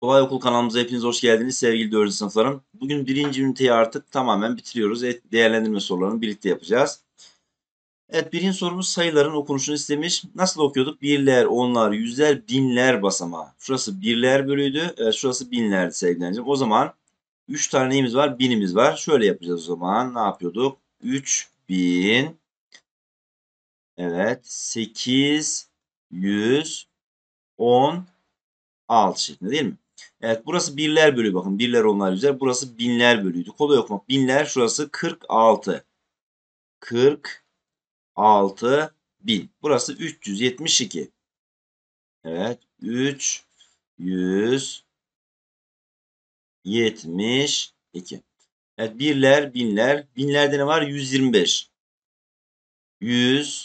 Kolay Okul kanalımıza hepiniz hoş geldiniz sevgili 4. sınıflarım. Bugün birinci üniteyi artık tamamen bitiriyoruz. Evet, değerlendirme sorularını birlikte yapacağız. Evet birinci sorumuz sayıların okunuşunu istemiş. Nasıl okuyorduk? Birler, onlar, yüzler, binler basamağı. Şurası birler bölüydü. Evet, şurası binlerdi sevgili O zaman 3 tane neyimiz var? Binimiz var. Şöyle yapacağız o zaman. Ne yapıyorduk? 3 bin. Evet. 8 100 16 şeklinde değil mi? Evet burası birler bölüğü bakın. Birler onlar üzeri. Burası binler bölüğüydü. Kolay okumak. Binler şurası 46. 46 bin. Burası 372. Evet 372. Evet birler binler. Binlerde ne var? 125. 125.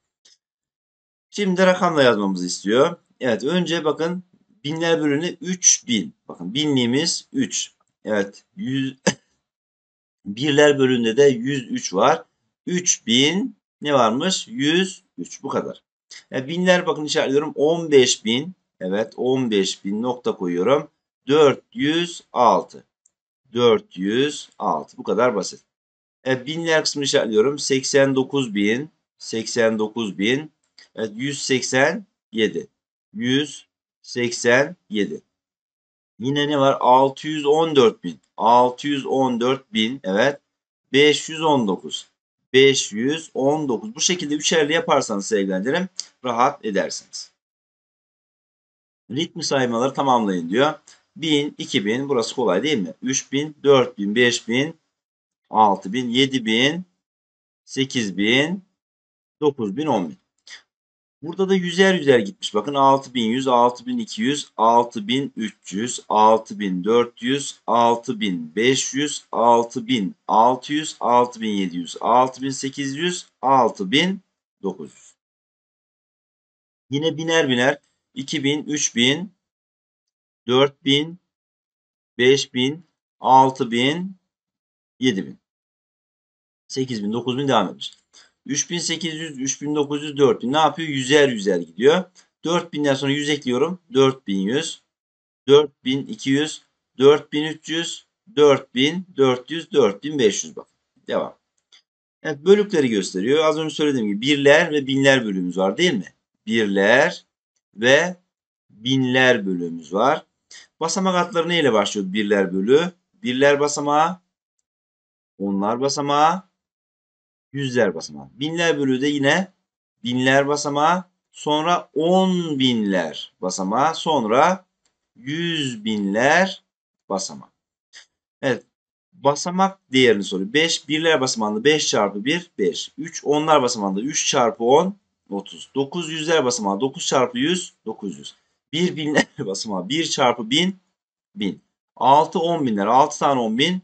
Şimdi rakamla yazmamızı istiyor. Evet önce bakın binler bölünü 3000. Bakın binliğimiz 3. Evet 100 birler bölünde de 103 var. 3000 ne varmış? 103 bu kadar. Yani binler bakın işaretliyorum 15000. Evet 15000 nokta koyuyorum. 406. 406 bu kadar basit. E, binler kısmını işaretliyorum. 89000 89000 Evet 187. 187. Yine ne var? 614 bin. 614 bin. Evet. 519. 519. Bu şekilde üçerli yaparsanız sevgilendirim rahat edersiniz. Ritmi saymaları tamamlayın diyor. 1000, 2000 burası kolay değil mi? 3000, 4000, 5000, 6000, 7000, 8000, 9000, 10000. Burada da yüzer yüzer gitmiş. Bakın 6100, 6200, 6300, 6400, 6500, 6600, 6700, 6800, 6900. Yine biner biner 2000, 3000, 4000, 5000, 6000, 7000. 8000, 9000 devam etmiş. 3800, 3900, 4000 ne yapıyor? Yüzer yüzer gidiyor. 4000'den sonra 100 ekliyorum. 4100, 4200, 4300, 4400, 4500 bak. Devam. Evet bölükleri gösteriyor. Az önce söylediğim gibi birler ve binler bölümümüz var değil mi? Birler ve binler bölümümüz var. Basamak atları neyle başlıyor birler bölü? Birler basamağı, onlar basamağı, yüzler basamağı. Binler bölü de yine binler basamağı. Sonra on binler basamağı. Sonra yüz binler basamağı. Evet. Basamak değerini soruyor. 5 birler basamağında 5 çarpı 1 5. 3 onlar basamağında 3 çarpı 10 30. 9 yüzler basamağı 9 çarpı 100 900. 1 binler basamağı 1 çarpı 1000 1000. 6 10 binler 6 tane 10 bin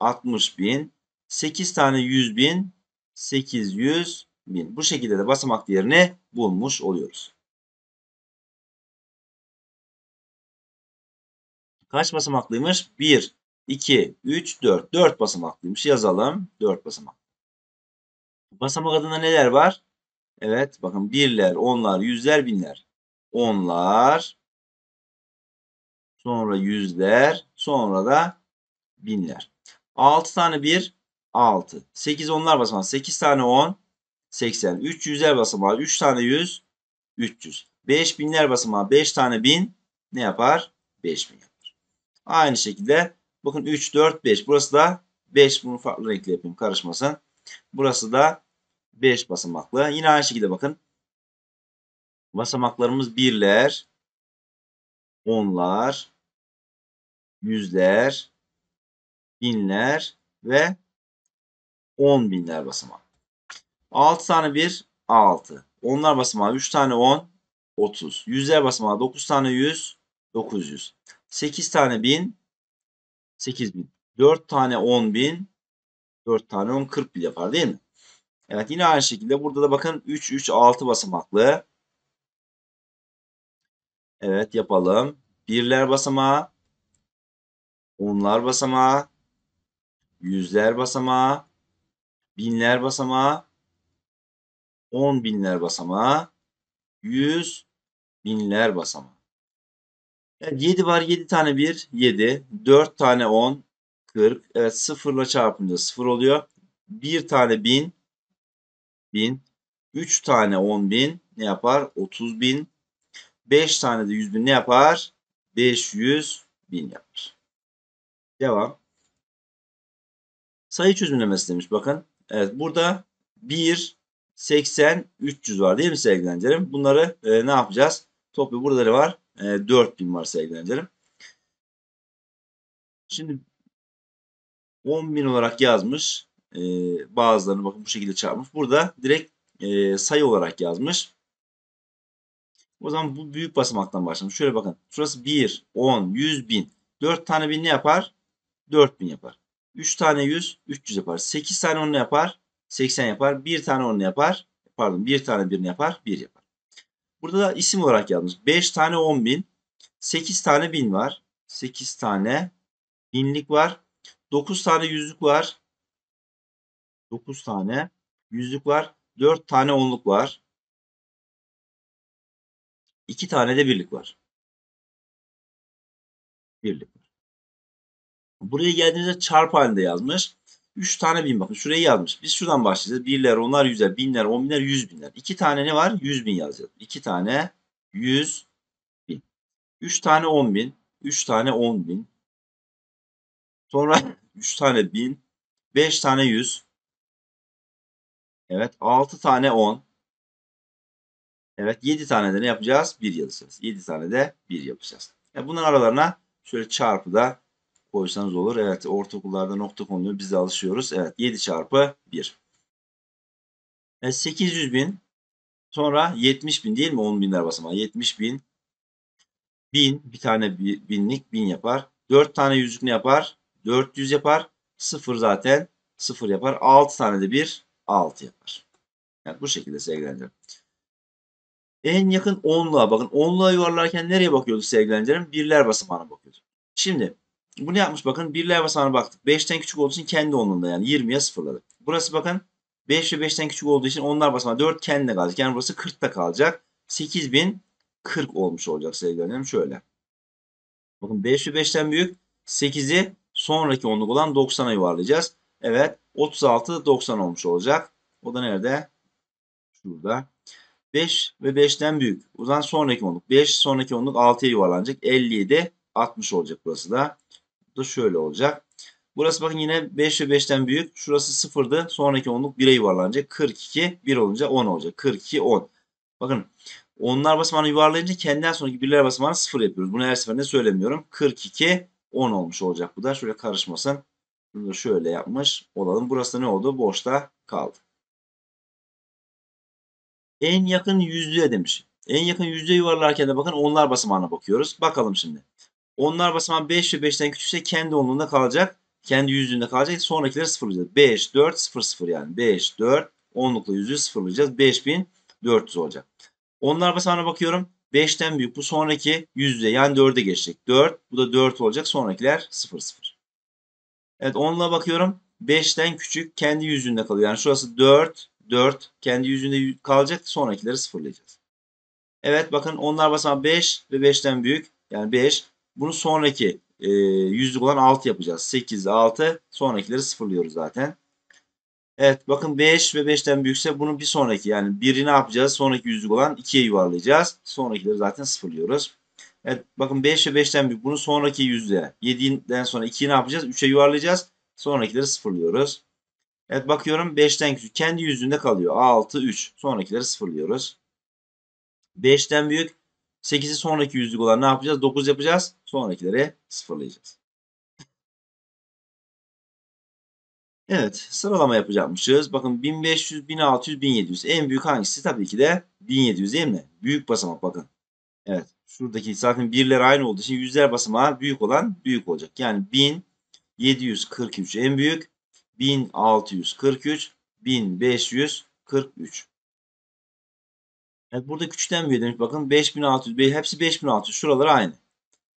60 bin 8 tane 100 bin 800 bin. Bu şekilde de basamak değerini bulmuş oluyoruz. Kaç basamaklıymış? 1, 2, 3, 4. 4 basamaklıymış. Yazalım. 4 basamak. Basamak adında neler var? Evet bakın birler, onlar, yüzler, binler. Onlar, sonra yüzler, sonra da binler. 6 tane bir, 6. 8 onlar basamağı. 8 tane 10. 80. 300'ler basamağı. 3 tane 100. 300. 5 binler basamağı. 5 tane 1000 ne yapar? 5000 yapar. Aynı şekilde bakın 3, 4, 5. Burası da 5. Bunu farklı renkle yapayım karışmasın. Burası da 5 basamaklı. Yine aynı şekilde bakın. Basamaklarımız birler, onlar, yüzler, binler ve 10 binler basamağı. 6 tane 1 6. Onlar basamağı 3 tane 10 30. yüzler basamağı 9 tane 100 900. 8 tane 1000 8000. 4 tane 10 bin 4 tane 10 40 bin yapar değil mi? Evet yine aynı şekilde burada da bakın 3 3 6 basamaklı. Evet yapalım. Birler basamağı, onlar basamağı, yüzler basamağı, binler basamağı, on binler basamağı, yüz binler basamağı. Yani 7 var 7 tane 1 7, 4 tane 10 40. Evet sıfırla çarpınca sıfır oluyor. 1 tane 1000 1000 3 tane 10 bin ne yapar? 30 bin. 5 tane de 100 bin ne yapar? 500 bin yapar. Devam. Sayı çözümlemesi demiş bakın. Evet burada 1, 80, 300 var değil mi sevgili öğrencilerim? Bunları e, ne yapacağız? Toplu buraları var. E, 4000 var sevgili öğrencilerim. Şimdi 10.000 olarak yazmış. E, bazılarını bakın bu şekilde çarpmış. Burada direkt e, sayı olarak yazmış. O zaman bu büyük basamaktan başlamış. Şöyle bakın. Şurası 1, 10, 100 bin. 4 tane bin ne yapar? 4000 yapar. 3 tane 100, 300 yapar. 8 tane 10 yapar, 80 yapar. 1 tane 10 yapar, pardon 1 tane 1'ini yapar, 1 yapar. Burada da isim olarak yalnız 5 tane 10 bin, 8 tane 1000 var. 8 tane binlik var. 9 tane yüzlük var. 9 tane yüzlük var. 4 tane onluk var. 2 tane de birlik var. Birlik. Buraya geldiğinizde çarp halinde yazmış. 3 tane bin bakın şurayı yazmış. Biz şuradan başlayacağız. Birler, onlar, yüzler, binler, on binler, yüz binler. 2 tane ne var? 100 bin yazacağız. 2 tane 100 bin. 3 tane 10 bin. 3 tane 10 bin. Sonra 3 tane 1000. 5 tane 100. Evet 6 tane 10. Evet 7 tane de ne yapacağız? 1 yazacağız. 7 tane de 1 yapacağız. Yani bunların aralarına şöyle çarpı da koysanız olur. Evet ortaokullarda nokta konuluyor. Biz de alışıyoruz. Evet 7 çarpı 1. E, 800 bin sonra 70 bin değil mi? 10 binler basamağı. 70 bin. Bin bir tane binlik bin yapar. 4 tane yüzlük ne yapar? 400 yapar. 0 zaten 0 yapar. 6 tane de 1 6 yapar. Yani bu şekilde sevgilencilerim. En yakın onluğa bakın. Onluğa yuvarlarken nereye bakıyorduk sevgilencilerim? Birler basamağına bakıyorduk. Şimdi bunu yapmış bakın. Birler basamağına baktık. 5'ten küçük olduğu için kendi onluğunda yani 20'ye sıfırladı. Burası bakın 5 ve 5'ten küçük olduğu için onlar basamağı 4 kendine kalacak. Yani burası 40'ta kalacak. 8040 olmuş olacak sevgili öğrencim. Şöyle. Bakın 5 ve 5'ten büyük 8'i sonraki onluk olan 90'a yuvarlayacağız. Evet 36 90 olmuş olacak. O da nerede? Şurada. 5 ve 5'ten büyük. O zaman sonraki onluk. 5 sonraki onluk 6'ya yuvarlanacak. 57 60 olacak burası da da şöyle olacak. Burası bakın yine 5 ve 5'ten büyük. Şurası 0'dı. Sonraki onluk 1'e yuvarlanacak. 42 1 olunca 10 olacak. 42 10. Bakın onlar basamağını yuvarlayınca kendinden sonraki birler basamağını 0 yapıyoruz. Bunu her seferinde söylemiyorum. 42 10 olmuş olacak bu da. Şöyle karışmasın. Bunu da şöyle yapmış olalım. Burası da ne oldu? Boşta kaldı. En yakın yüzlüğe demiş. En yakın yüzde yuvarlarken de bakın onlar basamağına bakıyoruz. Bakalım şimdi. Onlar basamağı 5 ve 5'ten küçükse kendi onluğunda kalacak. Kendi yüzlüğünde kalacak. Sonrakileri sıfırlayacağız. 5, 4, 0, 0 yani. 5, 4, onlukla yüzlüğü sıfırlayacağız. 5400 olacak. Onlar basamağına bakıyorum. 5'ten büyük. Bu sonraki yüzde yani 4'e geçecek. 4. Bu da 4 olacak. Sonrakiler 0, 0. Evet onunla bakıyorum. 5'ten küçük kendi yüzünde kalıyor. Yani şurası 4, 4 kendi yüzünde kalacak. Sonrakileri sıfırlayacağız. Evet bakın onlar basamağı 5 ve 5'ten büyük. Yani 5. Bunu sonraki e, yüzlük olan 6 yapacağız. 8, 6 sonrakileri sıfırlıyoruz zaten. Evet bakın 5 ve 5'ten büyükse bunun bir sonraki yani 1'i ne yapacağız? Sonraki yüzlük olan 2'ye yuvarlayacağız. Sonrakileri zaten sıfırlıyoruz. Evet bakın 5 ve 5'ten büyük bunu sonraki yüzlüğe 7'den sonra 2'yi ne yapacağız? 3'e yuvarlayacağız. Sonrakileri sıfırlıyoruz. Evet bakıyorum 5'ten küçük kendi yüzlüğünde kalıyor. 6, 3 sonrakileri sıfırlıyoruz. 5'ten büyük 8'i sonraki yüzlük olan ne yapacağız? 9 yapacağız. Sonrakileri sıfırlayacağız. Evet sıralama yapacakmışız. Bakın 1500, 1600, 1700. En büyük hangisi? Tabii ki de 1700 değil mi? Büyük basamak bakın. Evet şuradaki zaten birler aynı olduğu için yüzler basamağı büyük olan büyük olacak. Yani 1743 en büyük. 1643, 1543. Evet burada küçükten büyüğe dönüş bakın 5600 hepsi 5600 şuralar aynı.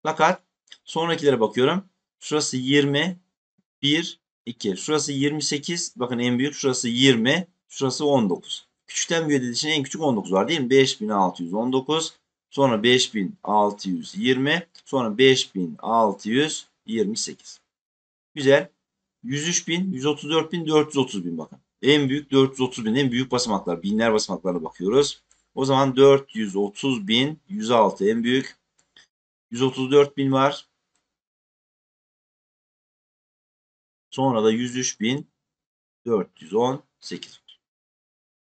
Fakat sonrakilere bakıyorum. Şurası 20 1 2 şurası 28 bakın en büyük şurası 20 şurası 19. Küçükten büyüğe dediği için en küçük 19 var değil mi? 5619 sonra 5620 sonra 5628. Güzel. 103.000, 134.000, 430.000 bakın. En büyük 430 bin en büyük basamaklar, binler basamaklarına bakıyoruz. O zaman 430 bin 106 en büyük. 134 bin var. Sonra da 103 bin 418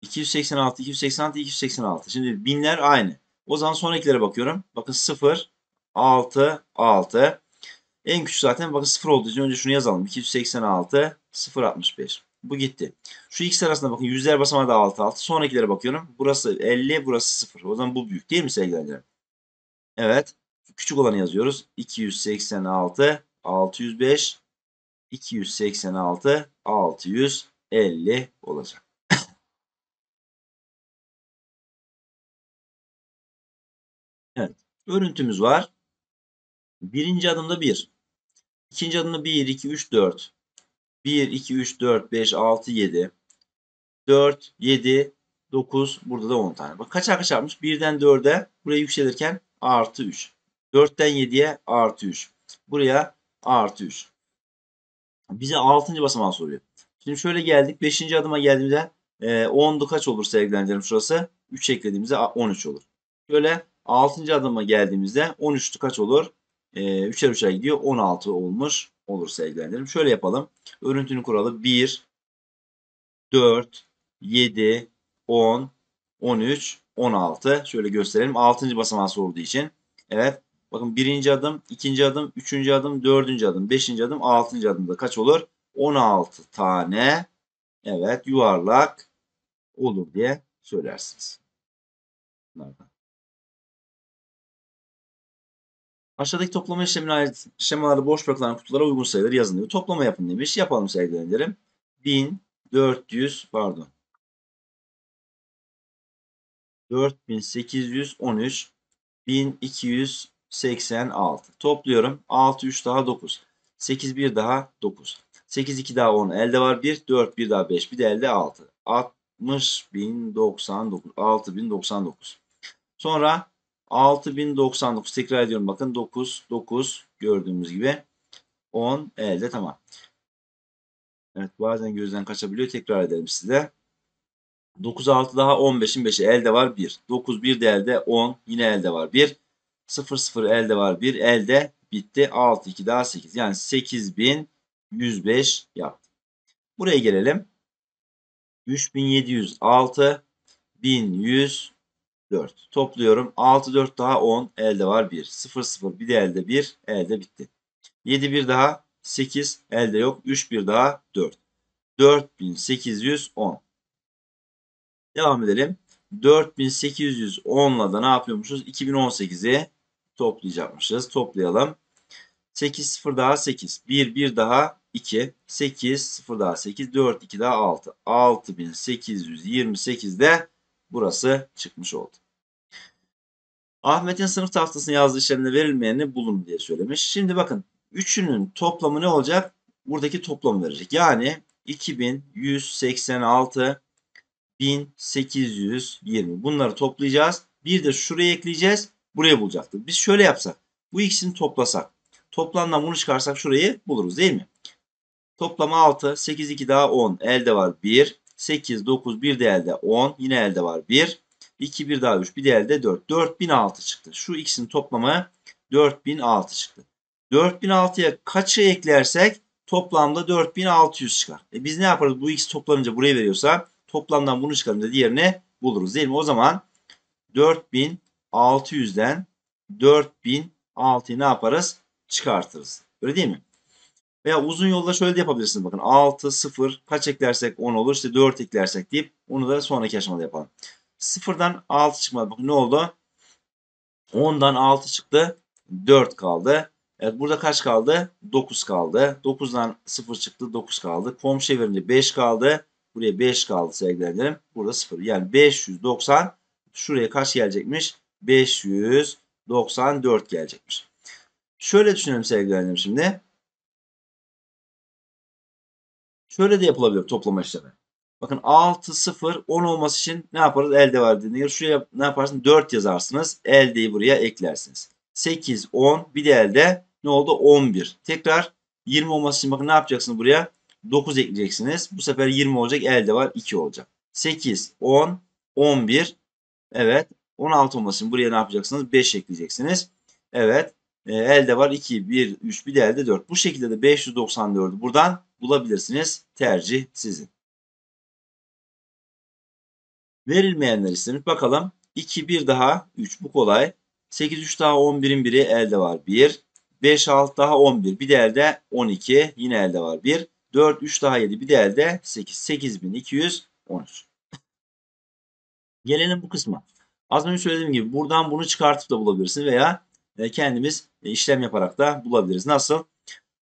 286, 286, 286. Şimdi binler aynı. O zaman sonrakilere bakıyorum. Bakın 0, 6, 6. En küçük zaten bakın 0 olduğu için önce şunu yazalım. 286, 065. Bu gitti. Şu ikisi arasında bakın yüzler basamağı da 6 6. Sonrakilere bakıyorum. Burası 50, burası 0. O zaman bu büyük değil mi sevgili öğrencilerim? Evet. Küçük olanı yazıyoruz. 286 605 286 650 olacak. evet. Örüntümüz var. Birinci adımda 1. İkinci adımda 1, 2, 3, 4. 1, 2, 3, 4, 5, 6, 7. 4, 7, 9. Burada da 10 tane. Bak kaç kaçar yapmış 1'den 4'e buraya yükselirken artı 3. 4'ten 7'ye artı 3. Buraya artı 3. Bize 6. basamağı soruyor. Şimdi şöyle geldik. 5. E, adıma geldiğimizde e, 10'du kaç olur sevgilendirim şurası? 3 eklediğimizde 13 olur. Şöyle 6. adıma geldiğimizde 13'tü kaç olur? E, 3'er 3'er gidiyor. 16 olmuş olursa ilgilendiririm. Şöyle yapalım. Örüntünün kuralı 1, 4, 7, 10, 13, 16. Şöyle gösterelim. 6. basamağı sorduğu için. Evet. Bakın birinci adım, ikinci adım, üçüncü adım, dördüncü adım, beşinci adım, altıncı da kaç olur? 16 tane evet yuvarlak olur diye söylersiniz. Bunlardan. Aşağıdaki toplama işlemine ait şemaları boş bırakılan kutulara uygun sayıları yazın diyor. Toplama yapın demiş. Şey yapalım sevgili öğrencilerim. 1400 pardon. 4813 1286. Topluyorum. 6 3 daha 9. 8 1 daha 9. 8 2 daha 10 elde var. 1 4 1 daha 5 bir de elde 6. 60099 6099. Sonra 6099 tekrar ediyorum bakın 9 9 gördüğümüz gibi 10 elde tamam. Evet bazen gözden kaçabiliyor tekrar edelim size. 9 6 daha 15'in 5'i elde var 1. 9 1 de elde 10 yine elde var 1. 0 0 elde var 1 elde bitti. 6 2 daha 8 yani 8105 yaptı. Buraya gelelim. 3706 1100 4. Topluyorum. 6 4 daha 10. Elde var 1. 0 0 bir de elde 1. Elde bitti. 7 1 daha 8. Elde yok. 3 1 daha 4. 4810. Devam edelim. 4810 ile da ne yapıyormuşuz? 2018'i toplayacakmışız. Toplayalım. 8 0 daha 8. 1 1 daha 2. 8 0 daha 8. 4 2 daha 6. 6828 de burası çıkmış oldu. Ahmet'in sınıf tahtasını yazdığı işlemde verilmeyeni bulun diye söylemiş. Şimdi bakın üçünün toplamı ne olacak? Buradaki toplam verecek. Yani 2186 1820. Bunları toplayacağız. Bir de şuraya ekleyeceğiz. Buraya bulacaktır. Biz şöyle yapsak. Bu ikisini toplasak. Toplamdan bunu çıkarsak şurayı buluruz değil mi? Toplamı 6. 8 2 daha 10. Elde var 1. 8, 9, bir değerde 10. Yine elde var 1. 2, 1 daha 3. Bir değerde elde 4. 4006 çıktı. Şu x'in toplamı 4006 çıktı. 4006'ya kaçı eklersek toplamda 4600 çıkar. E biz ne yaparız? Bu x toplanınca buraya veriyorsa toplamdan bunu çıkarınca diğerini buluruz değil mi? O zaman 4600'den 4006'yı ne yaparız? Çıkartırız. Öyle değil mi? Veya uzun yolda şöyle de yapabilirsiniz. Bakın 6, 0 kaç eklersek 10 olur. İşte 4 eklersek deyip onu da sonraki aşamada yapalım. 0'dan 6 çıkmadı. Bakın ne oldu? 10'dan 6 çıktı. 4 kaldı. Evet burada kaç kaldı? 9 kaldı. 9'dan 0 çıktı. 9 kaldı. Kom çevirince 5 kaldı. Buraya 5 kaldı sevgilerim. Burada 0. Yani 590 şuraya kaç gelecekmiş? 594 gelecekmiş. Şöyle düşünelim sevgilerim şimdi. Şöyle de yapılabilir toplama işlemi. Bakın 6, 0, 10 olması için ne yaparız? Elde var denir. Şuraya ne yaparsınız? 4 yazarsınız. Eldeyi buraya eklersiniz. 8, 10 bir de elde ne oldu? 11. Tekrar 20 olması için bakın ne yapacaksınız buraya? 9 ekleyeceksiniz. Bu sefer 20 olacak. Elde var 2 olacak. 8, 10, 11. Evet. 16 olması için buraya ne yapacaksınız? 5 ekleyeceksiniz. Evet. E, elde var 2, 1, 3 bir de elde 4. Bu şekilde de 594'ü buradan bulabilirsiniz. Tercih sizin. Verilmeyenler istemiş. Bakalım. 2, 1 daha 3. Bu kolay. 8, 3 daha 11'in biri elde var. 1. 5, 6 daha 11. Bir de elde 12. Yine elde var. 1. 4, 3 daha 7. Bir de elde 8. 8213. Gelelim bu kısma. Az önce söylediğim gibi buradan bunu çıkartıp da bulabilirsin veya e, kendimiz e, işlem yaparak da bulabiliriz. Nasıl?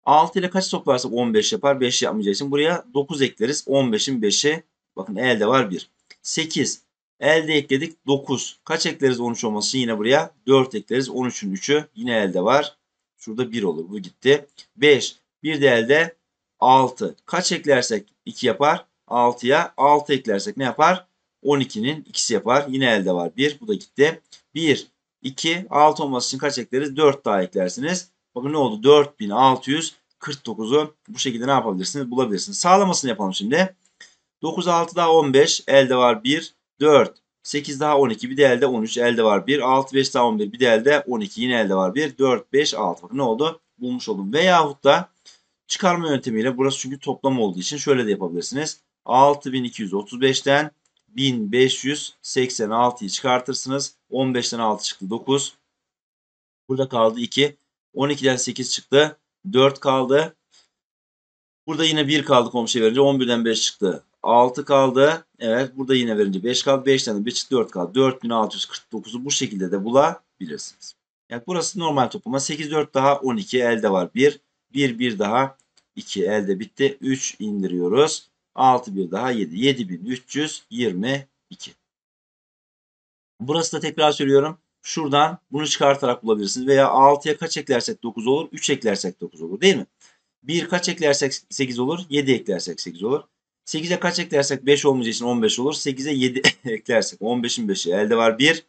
6 ile kaç toplarsak 15 yapar. 5 yapmayacağı için buraya 9 ekleriz. 15'in 5'e bakın elde var 1. 8. Elde ekledik 9. Kaç ekleriz 13 olmasın yine buraya 4 ekleriz. 13'ün 3'ü yine elde var. Şurada 1 olur. Bu gitti. 5. Bir de elde 6. Kaç eklersek 2 yapar? 6'ya 6 eklersek ne yapar? 12'nin ikisi yapar. Yine elde var 1. Bu da gitti. 1, 2, 6 olması için kaç ekleriz? 4 daha eklersiniz. Bakın ne oldu? 4649'u bu şekilde ne yapabilirsiniz? Bulabilirsiniz. Sağlamasını yapalım şimdi. 9, 6 daha 15. Elde var 1, 4. 8 daha 12 bir de elde 13 elde var 1. 6 5 daha 11 bir de elde 12 yine elde var 1. 4 5 6 bakın ne oldu? Bulmuş oldum. Veyahut da çıkarma yöntemiyle burası çünkü toplam olduğu için şöyle de yapabilirsiniz. 6235'ten 1586'yı çıkartırsınız. 15'ten 6 çıktı 9. Burada kaldı 2. 12'den 8 çıktı. 4 kaldı. Burada yine 1 kaldı komşuya verince. 11'den 5 çıktı. 6 kaldı. Evet burada yine verince 5 kaldı. 5'ten de 5 çıktı 4 kaldı. 4649'u bu şekilde de bulabilirsiniz. Yani burası normal toplama. 8 4 daha 12 elde var. 1 1 1 daha 2 elde bitti. 3 indiriyoruz. 6 1 daha 7. 7322. Burası da tekrar söylüyorum. Şuradan bunu çıkartarak bulabilirsiniz. Veya 6'ya kaç eklersek 9 olur? 3 eklersek 9 olur değil mi? 1 kaç eklersek 8 olur? 7 eklersek 8 olur. 8'e kaç eklersek 5 olmayacağı için 15 olur. 8'e 7 eklersek 15'in 5'i elde var 1.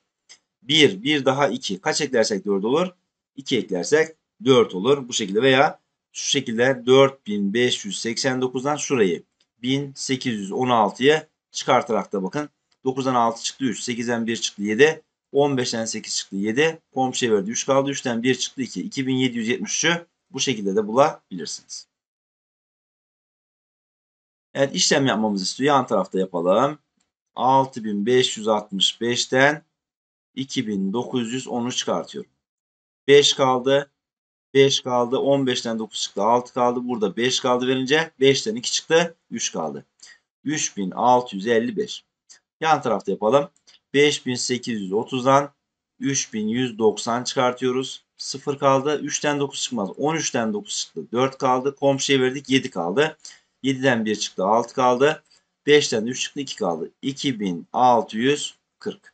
1, 1 daha 2. Kaç eklersek 4 olur? 2 eklersek 4 olur. Bu şekilde veya şu şekilde 4589'dan şurayı 1816'ya çıkartarak da bakın. 9'dan 6 çıktı 3, 8'den 1 çıktı 7, 15'ten 8 çıktı 7. Komşuya verdi 3 kaldı. 3'ten 1 çıktı 2. 2773'ü bu şekilde de bulabilirsiniz. Evet işlem yapmamızı istiyor. Yan tarafta yapalım. 6565'ten 2913 çıkartıyorum. 5 kaldı. 5 kaldı. 15'ten 9 çıktı. 6 kaldı. Burada 5 kaldı verince 5'ten 2 çıktı. 3 kaldı. 3655. Yan tarafta yapalım. 5830'dan 3190 çıkartıyoruz. 0 kaldı. 3'ten 9 çıkmaz. 13'ten 9 çıktı. 4 kaldı. Komşuya verdik 7 kaldı. 7'den 1 çıktı. 6 kaldı. 5'ten 3 çıktı. 2 kaldı. 2640.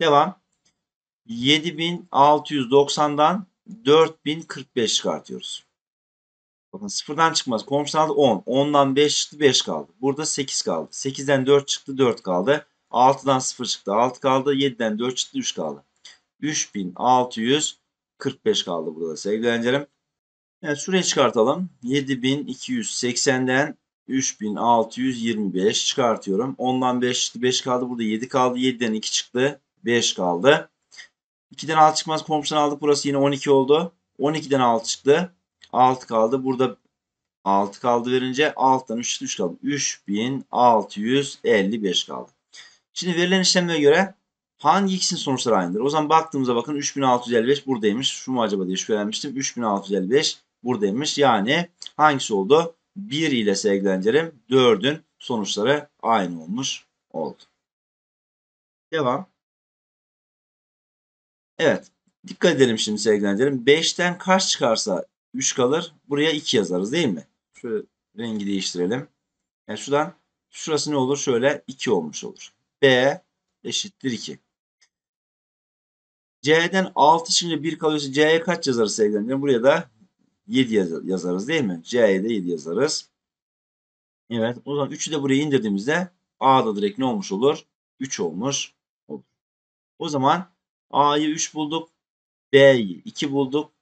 Devam. 7690'dan 4045 çıkartıyoruz. Bakın sıfırdan çıkmaz. Komşudan 10. 10'dan 5 çıktı 5 kaldı. Burada 8 kaldı. 8'den 4 çıktı 4 kaldı. 6'dan 0 çıktı. 6 kaldı. 7'den 4 çıktı. 3 kaldı. 3645 kaldı burada sevgili öğrencilerim. Evet şurayı çıkartalım. 7280'den 3625 çıkartıyorum. Ondan 5 çıktı. 5 kaldı. Burada 7 kaldı. 7'den 2 çıktı. 5 kaldı. 2'den 6 çıkmaz. Komşudan aldık. Burası yine 12 oldu. 12'den 6 çıktı. 6 kaldı. Burada 6 kaldı verince alttan 3 3 kaldı. 3655 kaldı. Şimdi verilen işlemlere göre hangi x'in sonuçları aynıdır? O zaman baktığımızda bakın 3655 buradaymış. Şu mu acaba diye şüphelenmiştim. 3655 buradaymış. Yani hangisi oldu? 1 ile sevgilencerim 4'ün sonuçları aynı olmuş oldu. Devam. Evet. Dikkat edelim şimdi sevgilencerim. 5'ten kaç çıkarsa 3 kalır. Buraya 2 yazarız değil mi? Şöyle rengi değiştirelim. Yani şuradan şurası ne olur? Şöyle 2 olmuş olur. B eşittir 2. C'den 6 çıkınca 1 kalıyorsa C'ye kaç yazarız sevgilerim? Buraya da 7 yazarız değil mi? C'ye de 7 yazarız. Evet. O zaman 3'ü de buraya indirdiğimizde A'da direkt ne olmuş olur? 3 olmuş olur. O zaman A'yı 3 bulduk. B'yi 2 bulduk.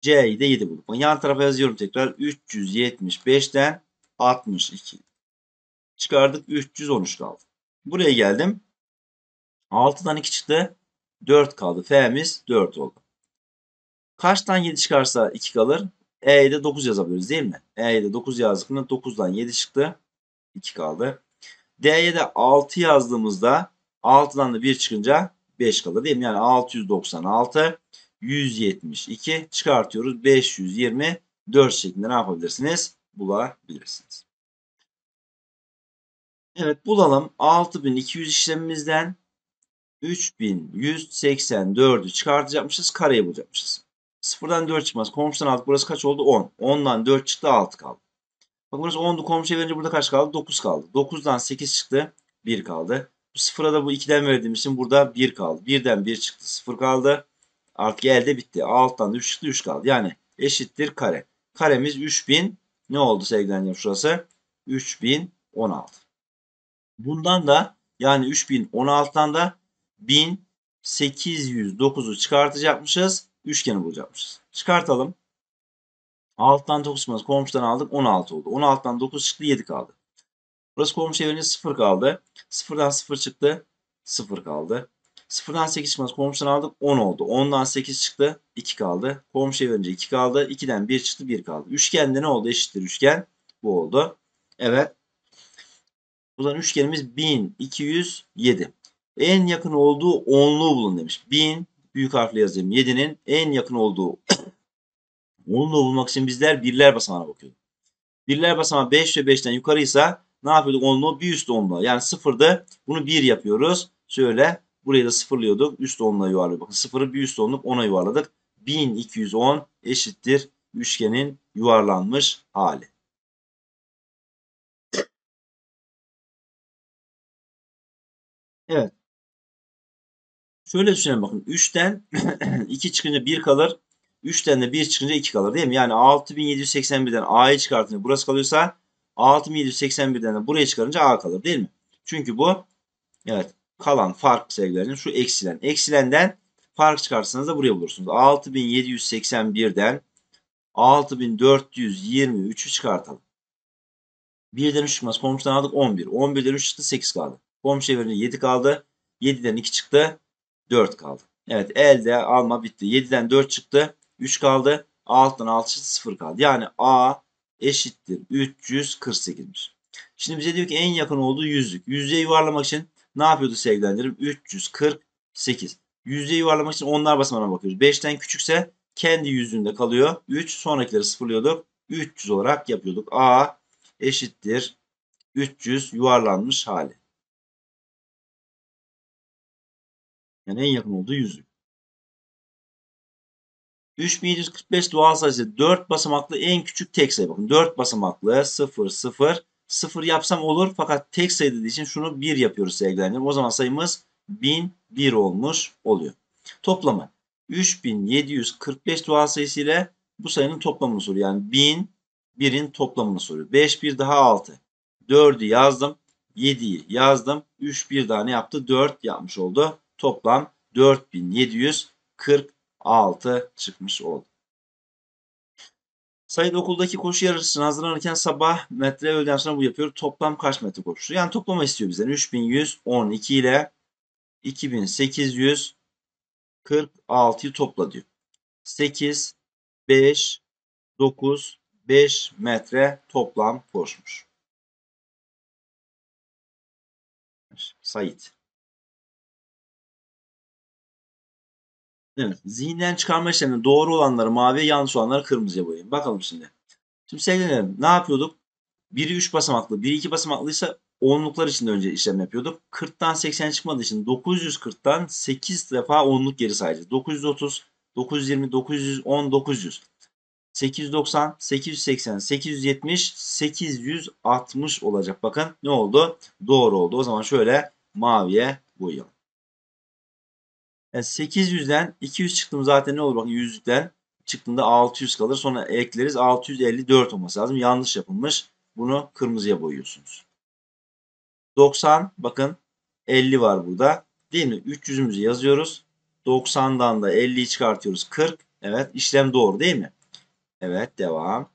C'yi de 7 bulduk. Yan tarafa yazıyorum tekrar. 375'ten 62. Çıkardık 313 kaldı. Buraya geldim. 6'dan 2 çıktı. 4 kaldı. F'miz 4 oldu. Kaçtan 7 çıkarsa 2 kalır. E'ye de 9 yazabiliriz değil mi? E'ye de 9 yazdığımızda 9'dan 7 çıktı. 2 kaldı. D'ye de 6 yazdığımızda 6'dan da 1 çıkınca 5 kalır değil mi? Yani 696 172 çıkartıyoruz. 524 şeklinde ne yapabilirsiniz? Bulabilirsiniz. Evet bulalım. 6200 işlemimizden 3184'ü çıkartacakmışız. Kareyi bulacakmışız. 0'dan 4 çıkmaz. Komşudan aldık. Burası kaç oldu? 10. 10'dan 4 çıktı 6 kaldı. Bak burası 10'du. Komşuya verince burada kaç kaldı? 9 kaldı. 9'dan 8 çıktı. 1 kaldı. Bu da bu 2'den verdiğim için burada 1 kaldı. 1'den 1 çıktı. 0 kaldı. Artık elde bitti. 6'dan 3 çıktı. 3 kaldı. Yani eşittir kare. Karemiz 3000 ne oldu sevgili şurası? 3016. Bundan da yani 3016'dan da 1809'u çıkartacakmışız. Üçgeni bulacakmışız. Çıkartalım. Alttan 9 çıkmaz. Komşudan aldık 16 oldu. 16'dan 9 çıktı 7 kaldı. Burası komşu evine 0 kaldı. 0'dan 0 çıktı 0 kaldı. 0'dan 8 çıkmaz. Komşudan aldık 10 oldu. 10'dan 8 çıktı 2 kaldı. Komşu verince 2 kaldı. 2'den 1 çıktı 1 kaldı. Üçgende ne oldu? Eşittir üçgen. Bu oldu. Evet. Buradan üçgenimiz 1207. En yakın olduğu onlu bulun demiş. 1000 büyük harfle yazayım. 7'nin en yakın olduğu onlu bulmak için bizler birler basamağına bakıyorduk. Birler basamağı 5 ve 5'ten yukarıysa ne yapıyorduk onlu? Bir üst onlu. Yani sıfırda bunu 1 yapıyoruz. Şöyle burayı da sıfırlıyorduk. Üst onla yuvarlıyorduk. Bakın sıfırı bir üst onluk ona yuvarladık. 1210 eşittir üçgenin yuvarlanmış hali. Evet. Şöyle düşünelim bakın. 3'ten 2 çıkınca 1 kalır. 3'ten de 1 çıkınca 2 kalır değil mi? Yani 6781'den A'yı çıkartınca burası kalıyorsa 6781'den de buraya çıkarınca A kalır değil mi? Çünkü bu evet kalan fark sevgilerinin şu eksilen. Eksilenden fark çıkarsanız da buraya bulursunuz. 6781'den 6423'ü çıkartalım. 1'den 3 çıkmaz. Komşudan aldık 11. 11'den 3 çıktı 8 kaldı. Komşevir'de 7 kaldı. 7'den 2 çıktı. 4 kaldı. Evet elde alma bitti. 7'den 4 çıktı. 3 kaldı. Alttan 6 çıktı 0 kaldı. Yani A eşittir 348'miş. Şimdi bize diyor ki en yakın olduğu yüzlük. Yüzeye yuvarlamak için ne yapıyordu sevgilendirim? 348. Yüzeye yuvarlamak için onlar basamağına bakıyoruz. 5'ten küçükse kendi yüzünde kalıyor. 3 sonrakileri sıfırlıyorduk. 300 olarak yapıyorduk. A eşittir 300 yuvarlanmış hali. Yani en yakın olduğu yüzlük. 3745 doğal sayısı 4 basamaklı en küçük tek sayı. Bakın 4 basamaklı 0 0 0 yapsam olur fakat tek sayı dediği için şunu 1 yapıyoruz sevgilendirim. O zaman sayımız 1001 olmuş oluyor. Toplamı 3745 doğal sayısı ile bu sayının toplamını soruyor. Yani 1000 1'in toplamını soruyor. 5 1 daha 6. 4'ü yazdım. 7'yi yazdım. 3 1 daha ne yaptı? 4 yapmış oldu toplam 4746 çıkmış oldu. Sayın okuldaki koşu yarışına hazırlanırken sabah metre öğleden sonra bu yapıyor. Toplam kaç metre koştu? Yani toplama istiyor bizden. 3112 ile 2846'yı topla diyor. 8, 5, 9, 5 metre toplam koşmuş. Sayit. Evet. Zihinden çıkarma işleminde doğru olanları maviye yanlış olanları kırmızıya boyayın. Bakalım şimdi. Şimdi sevgilerim ne yapıyorduk? Biri 3 basamaklı, biri 2 basamaklıysa onluklar için de önce işlem yapıyorduk. 40'tan 80 çıkmadığı için 940'tan 8 defa onluk geri sayacağız. 930, 920, 910, 900. 890, 880, 870, 860 olacak. Bakın ne oldu? Doğru oldu. O zaman şöyle maviye boyayalım. Yani 800'den 200 çıktım zaten ne olur bakın 100'den çıktığında 600 kalır. Sonra ekleriz 654 olması lazım. Yanlış yapılmış. Bunu kırmızıya boyuyorsunuz. 90 bakın 50 var burada. Değil mi? 300'ümüzü yazıyoruz. 90'dan da 50'yi çıkartıyoruz. 40. Evet işlem doğru değil mi? Evet devam.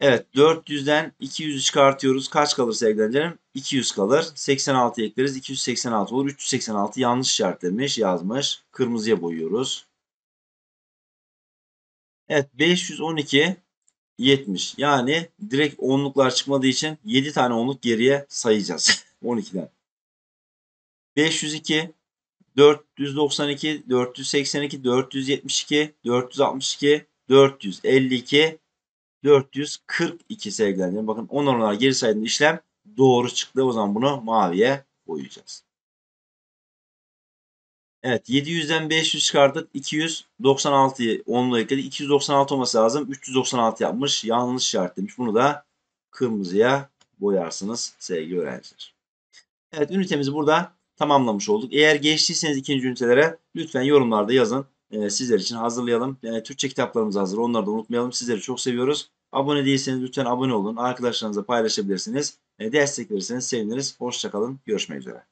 Evet 400'den 200'ü çıkartıyoruz. Kaç kalır sevgili öğrencilerim? 200 kalır. 86 ekleriz. 286 olur. 386 yanlış işaretlemiş yazmış. Kırmızıya boyuyoruz. Evet 512 70. Yani direkt onluklar çıkmadığı için 7 tane onluk geriye sayacağız. 12'den. 502 492 482 472 462 452 442 sevgili Bakın 10 oranlar geri saydığında işlem doğru çıktı. O zaman bunu maviye boyayacağız. Evet 700'den 500 çıkardık. 296'yı 10'la ekledik. 296 olması lazım. 396 yapmış. Yanlış işaret demiş. Bunu da kırmızıya boyarsınız sevgili öğrenciler. Evet ünitemizi burada tamamlamış olduk. Eğer geçtiyseniz ikinci ünitelere lütfen yorumlarda yazın e, sizler için hazırlayalım. Yani e, Türkçe kitaplarımız hazır. Onları da unutmayalım. Sizleri çok seviyoruz. Abone değilseniz lütfen abone olun. Arkadaşlarınızla paylaşabilirsiniz. E, destek verirseniz seviniriz. Hoşçakalın. Görüşmek üzere.